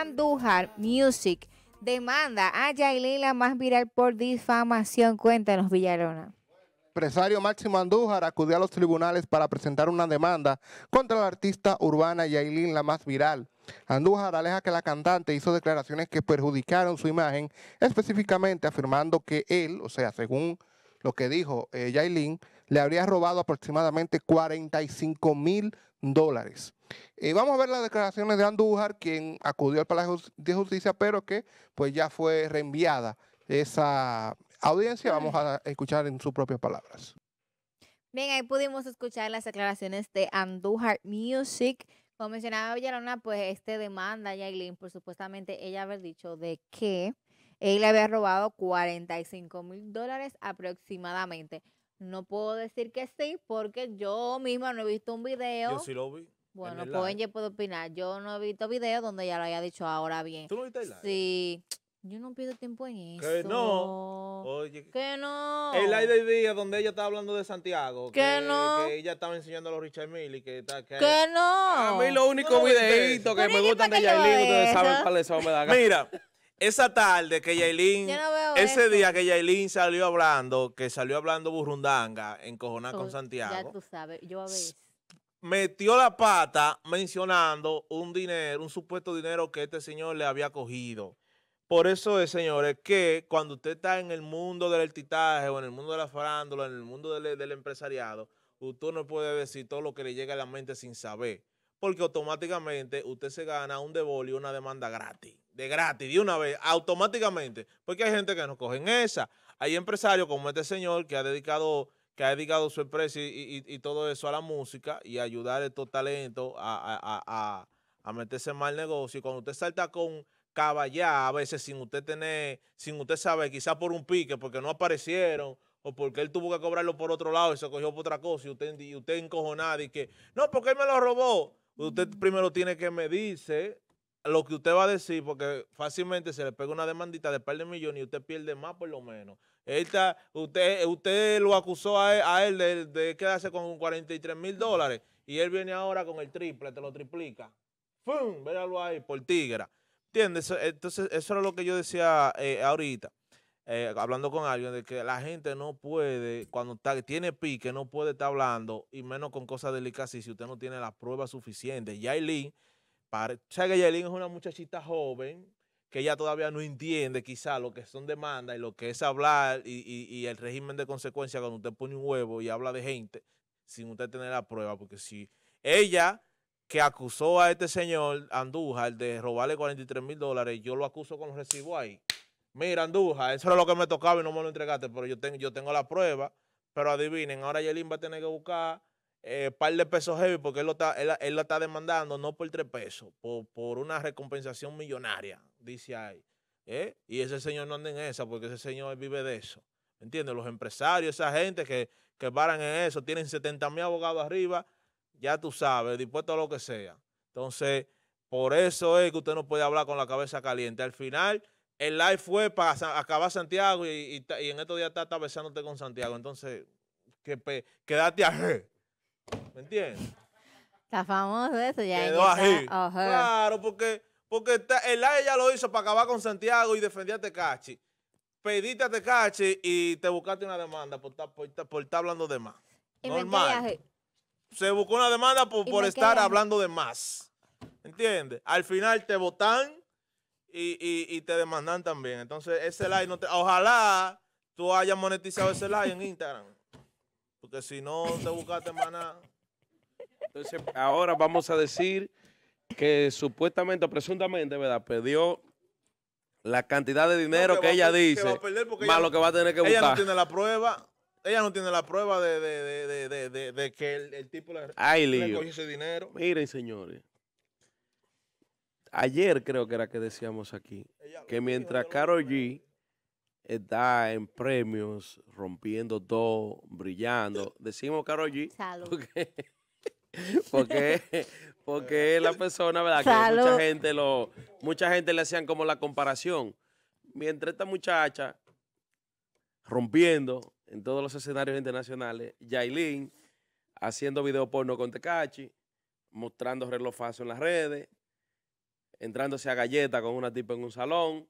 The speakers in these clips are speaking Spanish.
Andújar Music demanda a Yailin la más viral por difamación. Cuéntanos, Villarona. Empresario Máximo Andújar acudió a los tribunales para presentar una demanda contra la artista urbana Yailin la más viral. Andújar aleja que la cantante hizo declaraciones que perjudicaron su imagen, específicamente afirmando que él, o sea, según lo que dijo eh, Yailin, le habría robado aproximadamente 45 mil dólares. Eh, vamos a ver las declaraciones de Andújar, quien acudió al Palacio de Justicia, pero que pues ya fue reenviada esa audiencia. Vamos a escuchar en sus propias palabras. Bien, ahí pudimos escuchar las declaraciones de Andújar Music. Como mencionaba Villarona, pues este demanda a Yailin por supuestamente ella haber dicho de que él le había robado 45 mil dólares aproximadamente. No puedo decir que sí porque yo misma no he visto un video. Yo sí lo vi. Bueno, pues yo puedo puede opinar. Yo no he visto video donde ella lo haya dicho ahora bien. ¿Tú no viste el live? Sí. Yo no pido tiempo en eso. Que no. Oye. Que no. El live del día donde ella estaba hablando de Santiago. Que, no. Que ella estaba enseñando a los Richard y Que, está, que, que no. A mí lo único videito que me gustan de Yailin, ustedes saben cuáles son, me da Mira. Esa tarde que Yailin, ese día que Yailin salió hablando, que salió hablando burrundanga en con oh, Santiago. tú sabes, yo a Metió la pata mencionando un dinero, un supuesto dinero que este señor le había cogido. Por eso es, señores, que cuando usted está en el mundo del titaje o en el mundo de la farándula, en el mundo del, del empresariado, usted no puede decir todo lo que le llega a la mente sin saber porque automáticamente usted se gana un devolio y una demanda gratis, de gratis, de una vez, automáticamente, porque hay gente que no cogen esa. Hay empresarios como este señor que ha dedicado que ha dedicado su empresa y, y, todo eso a la música y ayudar a estos talentos a, a, a, meterse en mal negocio. Y cuando usted salta con caballá, a veces sin usted tener, sin usted saber, quizás por un pique, porque no aparecieron, o porque él tuvo que cobrarlo por otro lado y se cogió por otra cosa, y usted, y usted encojonado y que, no, porque él me lo robó usted primero tiene que medirse lo que usted va a decir, porque fácilmente se le pega una demandita de par de millones y usted pierde más por lo menos. usted, usted lo acusó a él, de, quedarse con 43 mil dólares y él viene ahora con el triple, te lo triplica. ¡Fum! Véalo ahí, por tigra. ¿Entiendes? Entonces, eso era lo que yo decía eh, ahorita. Eh, hablando con alguien de que la gente no puede, cuando está, tiene pique, no puede estar hablando, y menos con cosas delicadas si usted no tiene la prueba suficiente. Yailin, para, sabe que Yailin es una muchachita joven que ella todavía no entiende quizá lo que son demandas y lo que es hablar y, el régimen de consecuencia cuando usted pone un huevo y habla de gente sin usted tener la prueba, porque si ella que acusó a este señor Andújar de robarle 43 mil dólares, yo lo acuso con los recibos ahí mira Anduja, eso era lo que me tocaba y no me lo entregaste, pero yo tengo, yo tengo la prueba, pero adivinen, ahora Yelin va a tener que buscar un eh, par de pesos heavy porque él lo está, él, está demandando no por tres pesos, por, una recompensación millonaria, dice ahí. ¿eh? Y ese señor no anda en esa porque ese señor vive de eso. ¿Entiendes? Los empresarios, esa gente que, que paran en eso, tienen 70 mil abogados arriba, ya tú sabes, dispuesto a lo que sea. Entonces, por eso es que usted no puede hablar con la cabeza caliente. Al final, el live fue para acabar Santiago y, en estos días está, besándote con Santiago. Entonces, que quédate ¿Me entiendes? Está famoso eso ya. Quedó claro, porque, porque el live ya lo hizo para acabar con Santiago y defendía a Tecachi. Pediste a Tecachi y te buscaste una demanda por estar por, hablando de más. Normal. Se buscó una demanda por, estar hablando de más. ¿Entiendes? Al final te votan y, y, te demandan también. Entonces, ese like no te. Ojalá tú hayas monetizado ese like en Instagram. Porque si no, te buscaste más nada. Entonces, ahora vamos a decir que supuestamente o presuntamente, ¿verdad? Perdió la cantidad de dinero que, ella dice, más lo que va a tener que buscar. Ella no tiene la prueba. Ella no tiene la prueba de, que el, tipo le, Ay, le cogió ese dinero. Miren, señores ayer creo que era que decíamos aquí, que mientras Karol G está en premios, rompiendo todo, brillando, decimos Karol G. Porque, porque, es la persona, ¿verdad? mucha gente, lo, mucha gente le hacían como la comparación. Mientras esta muchacha rompiendo en todos los escenarios internacionales, Yailin haciendo video porno con Tecachi, mostrando reloj falso en las redes, entrándose a galleta con una tipa en un salón,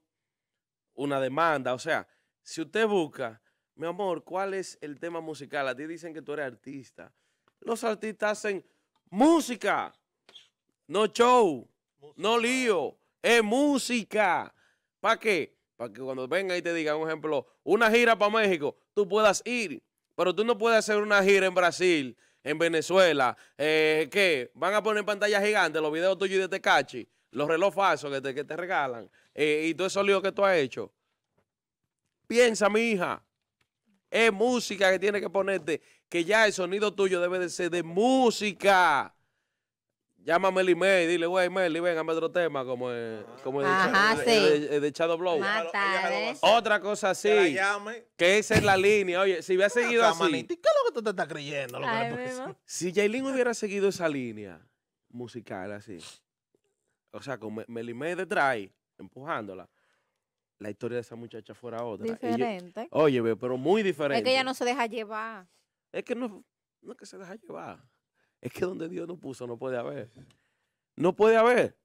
una demanda. O sea, si usted busca, mi amor, ¿cuál es el tema musical? A ti dicen que tú eres artista. Los artistas hacen música, no show, no lío, es música. ¿Para qué? Para que cuando venga y te digan, un ejemplo, una gira para México, tú puedas ir. Pero tú no puedes hacer una gira en Brasil, en Venezuela. Eh, ¿Qué? ¿Van a poner en pantalla gigante los videos tuyos de Tecachi? los relojes falsos que te, que te regalan eh, y todo eso lío que tú has hecho. Piensa, mi hija. Es música que tienes que ponerte. Que ya el sonido tuyo debe de ser de música. Llámame el email, dile, güey, Meli, ven, hazme otro tema, como, el, como de, Blow. Otra cosa así, que, esa es la línea. Oye, si hubiera seguido así... ¿Qué es lo que tú te estás creyendo? si Jailin hubiera seguido esa línea musical así, o sea, con Melimé detrás, empujándola, la historia de esa muchacha fuera otra. Diferente. oye, pero muy diferente. Es que ella no se deja llevar. Es que no, no es que se deja llevar. Es que donde Dios no puso no puede haber. No puede haber.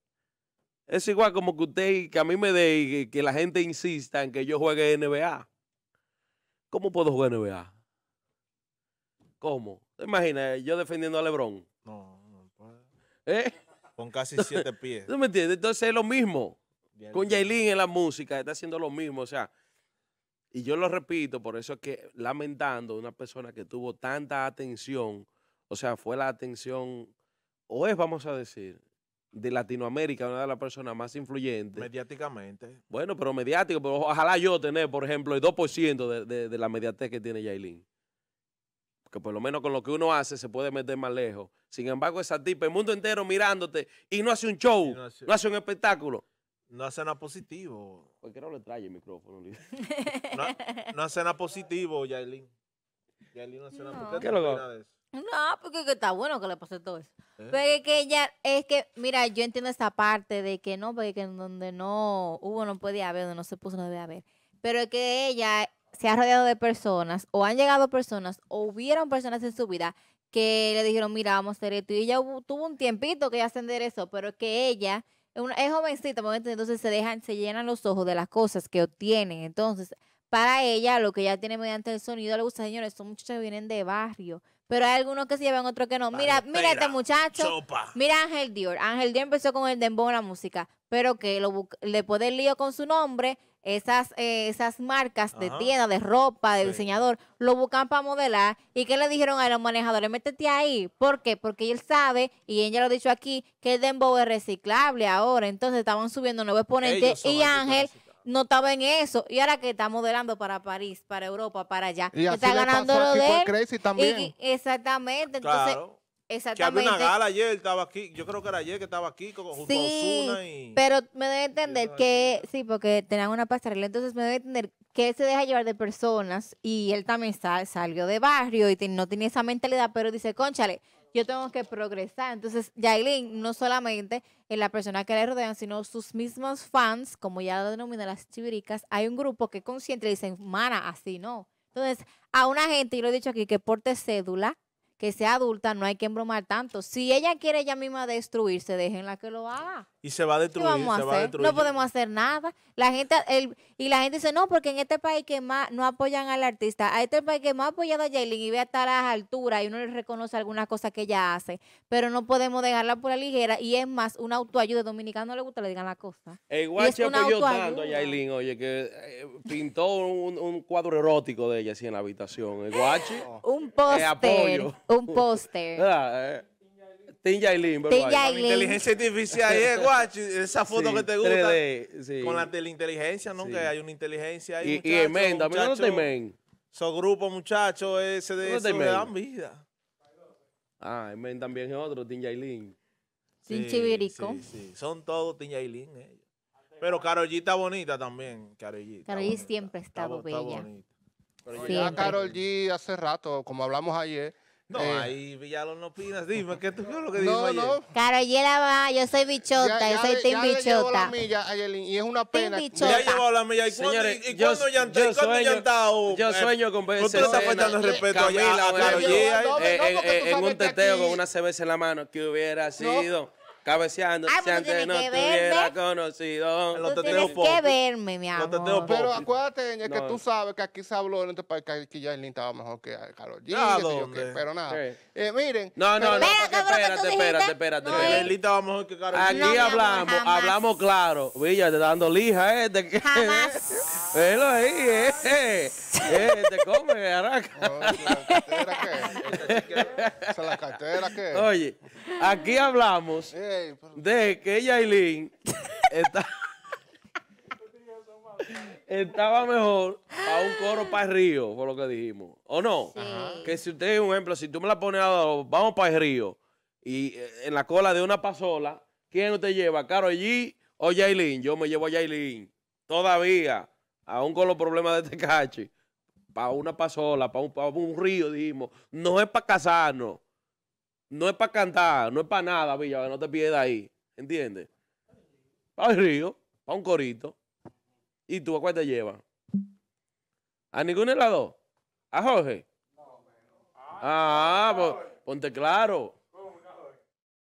Es igual como que usted, que a mí me dé que la gente insista en que yo juegue NBA. ¿Cómo puedo jugar NBA? ¿Cómo? imaginas yo defendiendo a Lebron. No, no puede. ¿Eh? Con casi siete pies. ¿No me entiendes? Entonces es lo mismo. Con Yailin en la música está haciendo lo mismo. O sea, y yo lo repito, por eso es que lamentando una persona que tuvo tanta atención, o sea, fue la atención, o es, vamos a decir, de Latinoamérica, una de las personas más influyentes. Mediáticamente. Bueno, pero mediático, pero ojalá yo tener, por ejemplo, el 2% de, de, de, la mediatez que tiene Yailin que por lo menos con lo que uno hace se puede meter más lejos. Sin embargo, esa tipa, el mundo entero mirándote y no hace un show, no hace, un espectáculo. No hace nada positivo. ¿Por qué no le trae el micrófono, no, hace nada positivo, Yailin. Yailin no hace nada positivo. No, porque está bueno que le pase todo eso. Eh. Pero es que ella, es que, mira, yo entiendo esa parte de que no, porque en donde no hubo no podía haber, donde no se puso no debe haber. Pero es que ella se ha rodeado de personas o han llegado personas o hubieron personas en su vida que le dijeron, mira, vamos a hacer esto. Y ella tuvo un tiempito que ya se enderezó, pero que ella es jovencita, entonces se dejan, se llenan los ojos de las cosas que obtienen. Entonces, para ella, lo que ella tiene mediante el sonido, le gusta, señores, muchos muchachos vienen de barrio. Pero hay algunos que se llevan, otros que no. Mira, mira este muchacho. Mira Ángel Dior. Ángel Dior empezó con el dembow en la música pero que lo, le puede lío con su nombre, esas, eh, esas marcas de tienda, de ropa, de diseñador, lo buscan para modelar. ¿Y qué le dijeron a los manejadores? Métete ahí. ¿Por qué? Porque él sabe, y ella lo ha dicho aquí, que el dembow es reciclable ahora. Entonces estaban subiendo nuevos exponentes y Ángel no estaba en eso. Y ahora que está modelando para París, para Europa, para allá, y está ganando lo de también. exactamente. Entonces, claro. Que había una gala ayer, estaba aquí, yo creo que era ayer que estaba aquí con, junto sí, pero me debe entender que, sí, porque tenían una pasarela, entonces me debe entender que se deja llevar de personas y él también salió de barrio y no tenía esa mentalidad, pero dice, conchale, yo tengo que progresar. Entonces, Yailin, no solamente en la persona que le rodean, sino sus mismos fans, como ya lo denominan las chiviricas, hay un grupo que consciente y dicen, mana, así no. Entonces, a una gente, y lo he dicho aquí, que porte cédula, que sea adulta, no hay que embromar tanto. Si ella quiere ella misma destruirse, déjenla que lo haga y se va a destruir. Va a destruir. No podemos hacer nada. La gente, y la gente dice, no, porque en este país que más no apoyan al artista, a este país que más ha apoyado a Jaylin y ve hasta las alturas y uno le reconoce algunas cosas que ella hace, pero no podemos dejarla por la ligera y es más, una autoayuda dominicana no le gusta, le digan la cosa. El eh, guachi apoyó tanto a Yailin, oye, que eh, pintó un, cuadro erótico de ella así en la habitación. El eh, guachi. un póster. un póster. Ah, Tim Yailin, Tim inteligencia artificial es, eh, guachi, esa foto que te gusta. Con la de la inteligencia, ¿no? Que hay una inteligencia ahí, Y, y también no men. grupos, muchachos, ese de eso le dan vida. Ah, men también es otro, Tim Yailin. Sin Chivirico. Sí, Son todos Tim ellos. Eh. Pero está bonita también, Carolita. G siempre ha estado bella. Pero ya Carol G hace rato, como hablamos ayer, no, eh, ahí Villalón no opinas. Dime, ¿qué tú lo que dijo no, No. Claro, va, yo soy bichota, yo soy Tim bichota. y es una pena. Team bichota. Ya llevado la milla. ¿Y Señores, y cuándo yo, yo sueño, con ver ¿Tú le faltando el respeto Camila, a eh, eh, En un teteo con una cerveza en la mano, que hubiera sido cabeceando. Ah, si antes no te hubiera conocido. Tú te tienes que verme, mi amor. Pero acuérdate, es que tú sabes que aquí se habló en este país que ya linda va mejor que Carol G. No, que pero nada. Eh, miren. No, no, no. espérate, espérate, espérate, espérate. linda va mejor que Carol G. Aquí hablamos, hablamos claro. Villa, te dando lija, ¿eh? Te, Jamás. Velo ahí, ¿eh? eh, eh te come, arranca. Oh, ¿La cartera qué? ¿Este la cartera qué? Oye. Aquí hablamos de que Yailin estaba mejor a un coro para el río, fue lo que dijimos. ¿O no? Que si usted, un ejemplo, si tú me la pones a vamos para el río, y eh, en la cola de una pasola, ¿quién usted lleva? ¿Caro G o Yailin? Yo me llevo a Yailin. Todavía, aún con los problemas de este cachi, Para una pasola, para un río, dijimos. No es para casarnos no es para cantar, no es para nada, Villa, no te pierdas ahí. ¿Entiendes? Para el río, para un corito. ¿Y tú a cuál te llevas? ¿A ningún de ¿A Jorge? No, Ah, pues, ponte claro.